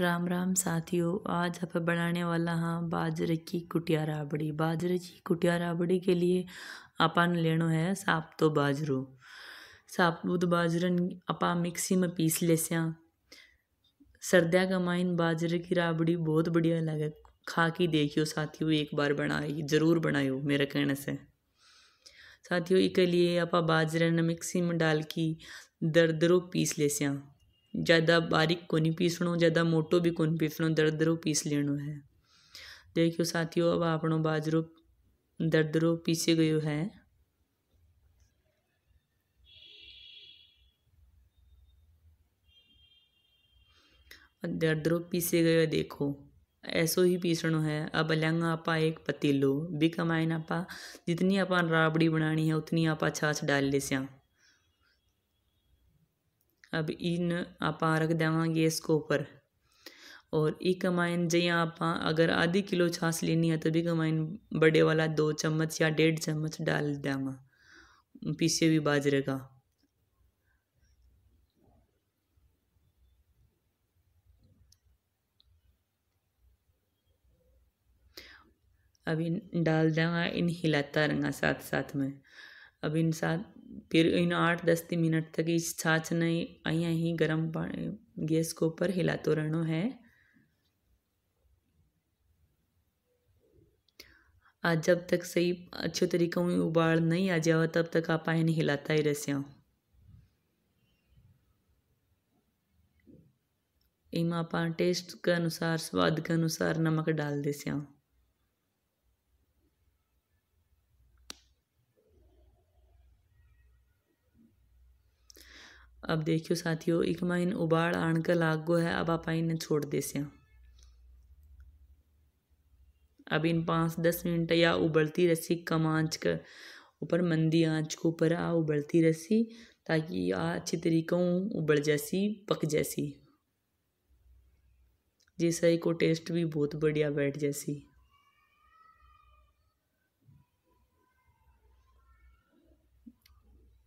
राम राम साथियों आज आप बनाने वाला हाँ बाजरे की कुटिया राबड़ी बाजरे की कुटिया राबड़ी के लिए अपन लेनो है तो बाजरो साबुत बाजरन अपा मिक्सी में पीस ले सर्दिया का माइन बाजरे की राबड़ी बहुत बढ़िया लगे खा के देखियो साथियों एक बार बनाई ज़रूर बनायो मेरे कहने से साथियों के लिए आप बाजरे ने मिक्सी में डाल के दर दरों पीस ले स्याँ ज़्यादा बारीक को नहीं पीसणो ज़्यादा मोटो बि कोन पीसणो दरदरो पीस लेनो है देखियो साथियों अब આપણો बाजरो દરદરો पीसे गयो है दरदरो पीसे गए देखो ऐसो ही पीसणो है अब अलग आपा एक पतीलो बिकमाइन माइन आपा जितनी आपा राबड़ी बनानी है उतनी आपा छाछ डाल ले स्या अब इन आप रख देवे इसके ऊपर और ई कमाइन जी आप अगर आधी किलो छाछ लेनी है तो भी कमाइन बड़े वाला दो चम्मच या डेढ़ चम्मच डाल देंगे पीसे भी बाजरे का अभी डाल देंगे इन हिलाता रहेंगे साथ साथ में अब इन सात फिर इन आठ આઠ દસથી મિનિટ થકી છાછને અહીંયા અહીં गर्म पानी गैस को ऊपर હિલાતો રહેણો तो है आज जब तक सही अच्छे तरीके में उबाल नहीं आ जाओ तब तक आप इन्हें हिलाता ही रहस्य इमा आप टेस्ट के अनुसार स्वाद के अनुसार नमक डाल दे अब देखियो साथियों एक माइन उबाल आण के लाग गो है अब आप आइन छोड़ सियाँ अब इन पाँच दस मिनट या उबलती रस्सी कम आँच कर ऊपर मंदी आँच के ऊपर आ उबलती रस्सी ताकि आ अच्छी तरीक़ों उबल जैसी पक जैसी जैसा ही को टेस्ट भी बहुत बढ़िया बैठ जैसी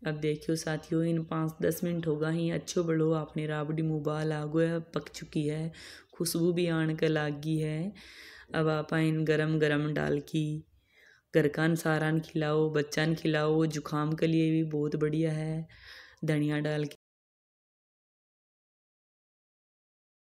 अब देखियो साथियों इन पाँच दस मिनट होगा ही अच्छो बड़ो आपने राबड़ी मोबाइल आ है पक चुकी है खुशबू भी आन कर लागी है अब आप इन गरम गरम डाल की घर का सारा खिलाओ बच्चा खिलाओ जुकाम के लिए भी बहुत बढ़िया है धनिया डाल